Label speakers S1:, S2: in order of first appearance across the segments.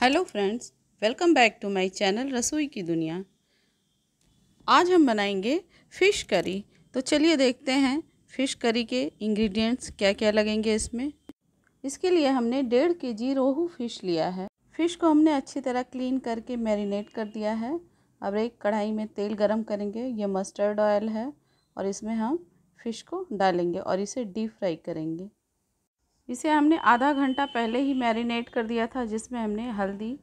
S1: hello friends welcome back to my channel रसोई की दुनिया आज हम बनाएंगे फ़िश करी तो चलिए देखते हैं फ़िश करी के इंग्रेडिएंट्स क्या क्या लगेंगे इसमें इसके लिए हमने डेढ़ के जी रोहू फ़िश लिया है फ़िश को हमने अच्छी तरह क्लीन करके मैरिनेट कर दिया है अब एक कढ़ाई में तेल गरम करेंगे ये मस्टर्ड ऑयल है और इसमें हम फ़िश को डालेंगे और इसे डीप फ्राई करेंगे इसे हमने आधा घंटा पहले ही मैरिनेट कर दिया था जिसमें हमने हल्दी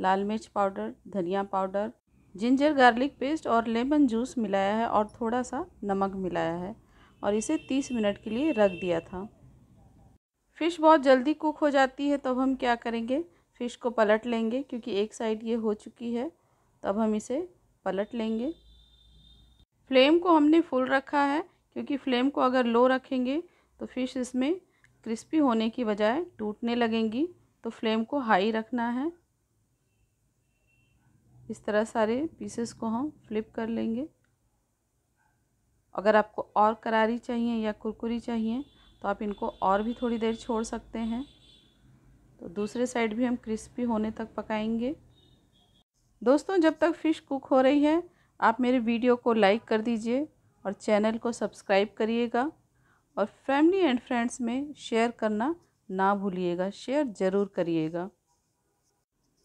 S1: लाल मिर्च पाउडर धनिया पाउडर जिंजर गार्लिक पेस्ट और लेमन जूस मिलाया है और थोड़ा सा नमक मिलाया है और इसे तीस मिनट के लिए रख दिया था फ़िश बहुत जल्दी कुक हो जाती है तब तो हम क्या करेंगे फ़िश को पलट लेंगे क्योंकि एक साइड ये हो चुकी है तब तो हम इसे पलट लेंगे फ्लेम को हमने फुल रखा है क्योंकि फ्लेम को अगर लो रखेंगे तो फ़िश इसमें क्रिस्पी होने की बजाय टूटने लगेंगी तो फ्लेम को हाई रखना है इस तरह सारे पीसेस को हम फ्लिप कर लेंगे अगर आपको और करारी चाहिए या कुरकुरी चाहिए तो आप इनको और भी थोड़ी देर छोड़ सकते हैं तो दूसरे साइड भी हम क्रिस्पी होने तक पकाएंगे दोस्तों जब तक फ़िश कुक हो रही है आप मेरे वीडियो को लाइक कर दीजिए और चैनल को सब्सक्राइब करिएगा और फैमिली एंड फ्रेंड्स में शेयर करना ना भूलिएगा शेयर ज़रूर करिएगा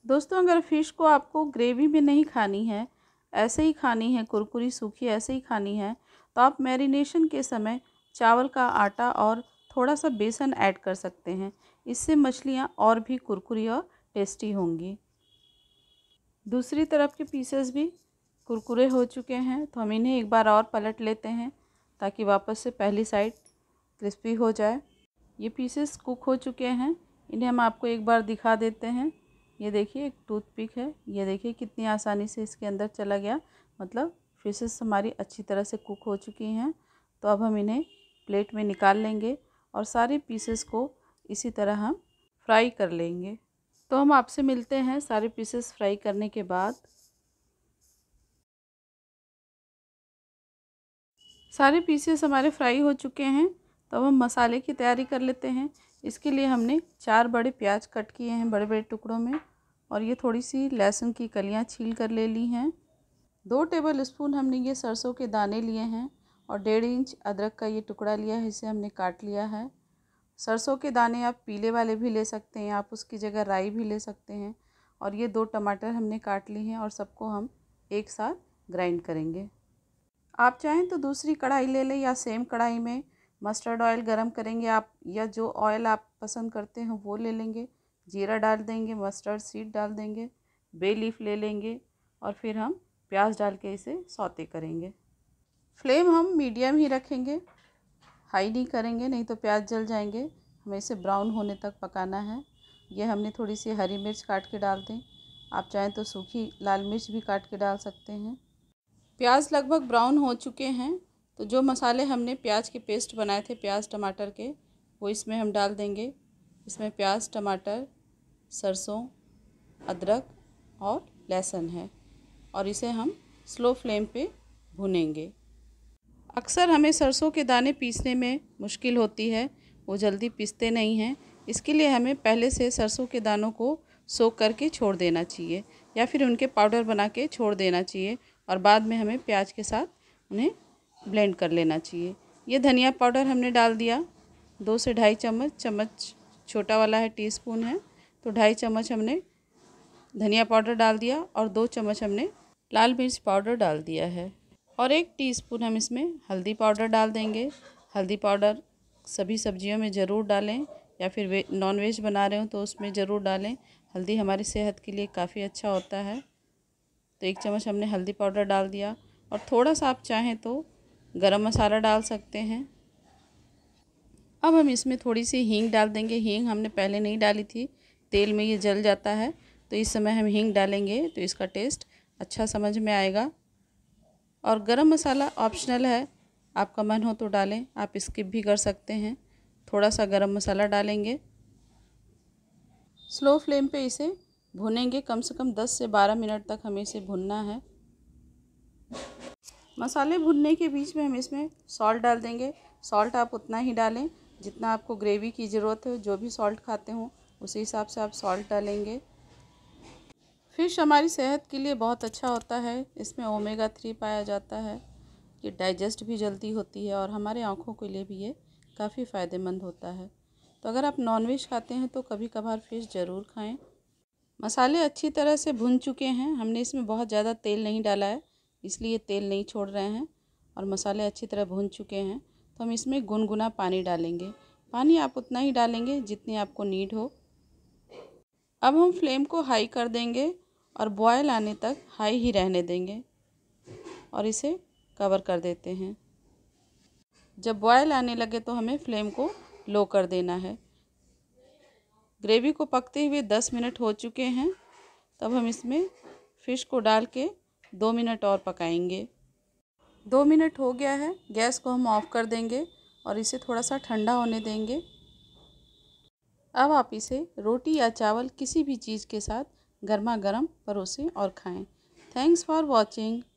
S1: दोस्तों अगर फ़िश को आपको ग्रेवी में नहीं खानी है ऐसे ही खानी है कुरकुरी सूखी ऐसे ही खानी है तो आप मैरिनेशन के समय चावल का आटा और थोड़ा सा बेसन ऐड कर सकते हैं इससे मछलियाँ और भी कुरकुरी और टेस्टी होंगी दूसरी तरफ के पीसेस भी कुरकुरे हो चुके हैं तो हम इन्हें एक बार और पलट लेते हैं ताकि वापस से पहली साइड क्रिस्पी हो जाए ये पीसेस कुक हो चुके हैं इन्हें हम आपको एक बार दिखा देते हैं ये देखिए एक टूथपिक है ये देखिए कितनी आसानी से इसके अंदर चला गया मतलब फिशेस हमारी अच्छी तरह से कुक हो चुकी हैं तो अब हम इन्हें प्लेट में निकाल लेंगे और सारे पीसेस को इसी तरह हम फ्राई कर लेंगे तो हम आपसे मिलते हैं सारे पीसेस फ्राई करने के बाद सारे पीसेस हमारे फ्राई हो चुके हैं तो हम मसाले की तैयारी कर लेते हैं इसके लिए हमने चार बड़े प्याज कट किए हैं बड़े बड़े टुकड़ों में और ये थोड़ी सी लहसुन की कलियाँ छील कर ले ली हैं दो टेबल स्पून हमने ये सरसों के दाने लिए हैं और डेढ़ इंच अदरक का ये टुकड़ा लिया है इसे हमने काट लिया है सरसों के दाने आप पीले वाले भी ले सकते हैं आप उसकी जगह राई भी ले सकते हैं और ये दो टमाटर हमने काट लिए हैं और सबको हम एक साथ ग्राइंड करेंगे आप चाहें तो दूसरी कढ़ाई ले लें या सेम कढ़ाई में मस्टर्ड ऑयल गरम करेंगे आप या जो ऑयल आप पसंद करते हैं वो ले लेंगे जीरा डाल देंगे मस्टर्ड सीड डाल देंगे बे लीफ ले लेंगे और फिर हम प्याज डाल के इसे सौते करेंगे फ्लेम हम मीडियम ही रखेंगे हाई नहीं करेंगे नहीं तो प्याज जल जाएंगे हमें इसे ब्राउन होने तक पकाना है यह हमने थोड़ी सी हरी मिर्च काट के डाल दें आप चाहें तो सूखी लाल मिर्च भी काट के डाल सकते हैं प्याज लगभग ब्राउन हो चुके हैं तो जो मसाले हमने प्याज के पेस्ट बनाए थे प्याज टमाटर के वो इसमें हम डाल देंगे इसमें प्याज टमाटर सरसों अदरक और लहसुन है और इसे हम स्लो फ्लेम पे भुनेंगे अक्सर हमें सरसों के दाने पीसने में मुश्किल होती है वो जल्दी पीसते नहीं हैं इसके लिए हमें पहले से सरसों के दानों को सोख करके छोड़ देना चाहिए या फिर उनके पाउडर बना के छोड़ देना चाहिए और बाद में हमें प्याज के साथ उन्हें ब्लेंड कर लेना चाहिए ये धनिया पाउडर हमने डाल दिया दो से ढाई चम्मच चम्मच छोटा वाला है टीस्पून है तो ढाई चम्मच हमने धनिया पाउडर डाल दिया और दो चम्मच हमने लाल मिर्च पाउडर डाल दिया है और एक टीस्पून हम इसमें हल्दी पाउडर डाल देंगे हल्दी पाउडर सभी सब्जियों में ज़रूर डालें या फिर वे नॉन वेज बना रहे हो तो उसमें ज़रूर डालें हल्दी हमारी सेहत के लिए काफ़ी अच्छा होता है तो एक चम्मच हमने हल्दी पाउडर डाल दिया और थोड़ा सा आप चाहें तो गरम मसाला डाल सकते हैं अब हम इसमें थोड़ी सी हींग डाल देंगे हींग हमने पहले नहीं डाली थी तेल में ये जल जाता है तो इस समय हम हींग डालेंगे तो इसका टेस्ट अच्छा समझ में आएगा और गरम मसाला ऑप्शनल है आपका मन हो तो डालें आप स्किप भी कर सकते हैं थोड़ा सा गरम मसाला डालेंगे स्लो फ्लेम पे इसे भुनेंगे कम से कम 10 से 12 मिनट तक हमें इसे भुनना है मसाले भुनने के बीच में हम इसमें सॉल्ट डाल देंगे सॉल्ट आप उतना ही डालें जितना आपको ग्रेवी की ज़रूरत है जो भी सॉल्ट खाते हों उसी हिसाब से आप सॉल्ट डालेंगे फ़िश हमारी सेहत के लिए बहुत अच्छा होता है इसमें ओमेगा थ्री पाया जाता है ये डाइजेस्ट भी जल्दी होती है और हमारे आँखों के लिए भी ये काफ़ी फ़ायदेमंद होता है तो अगर आप नॉनवेज खाते हैं तो कभी कभार फ़िश ज़रूर खाएं मसाले अच्छी तरह से भुन चुके हैं हमने इसमें बहुत ज़्यादा तेल नहीं डाला है इसलिए तेल नहीं छोड़ रहे हैं और मसाले अच्छी तरह भून चुके हैं तो हम इसमें गुनगुना पानी डालेंगे पानी आप उतना ही डालेंगे जितनी आपको नीड हो अब हम फ्लेम को हाई कर देंगे और बॉयल आने तक हाई ही रहने देंगे और इसे कवर कर देते हैं जब बॉयल आने लगे तो हमें फ्लेम को लो कर देना है ग्रेवी को पकते हुए दस मिनट हो चुके हैं तब हम इसमें फ़िश को डाल के दो मिनट और पकाएंगे दो मिनट हो गया है गैस को हम ऑफ़ कर देंगे और इसे थोड़ा सा ठंडा होने देंगे अब आप इसे रोटी या चावल किसी भी चीज़ के साथ गर्मा गर्म परोसें और खाएं थैंक्स फॉर वॉचिंग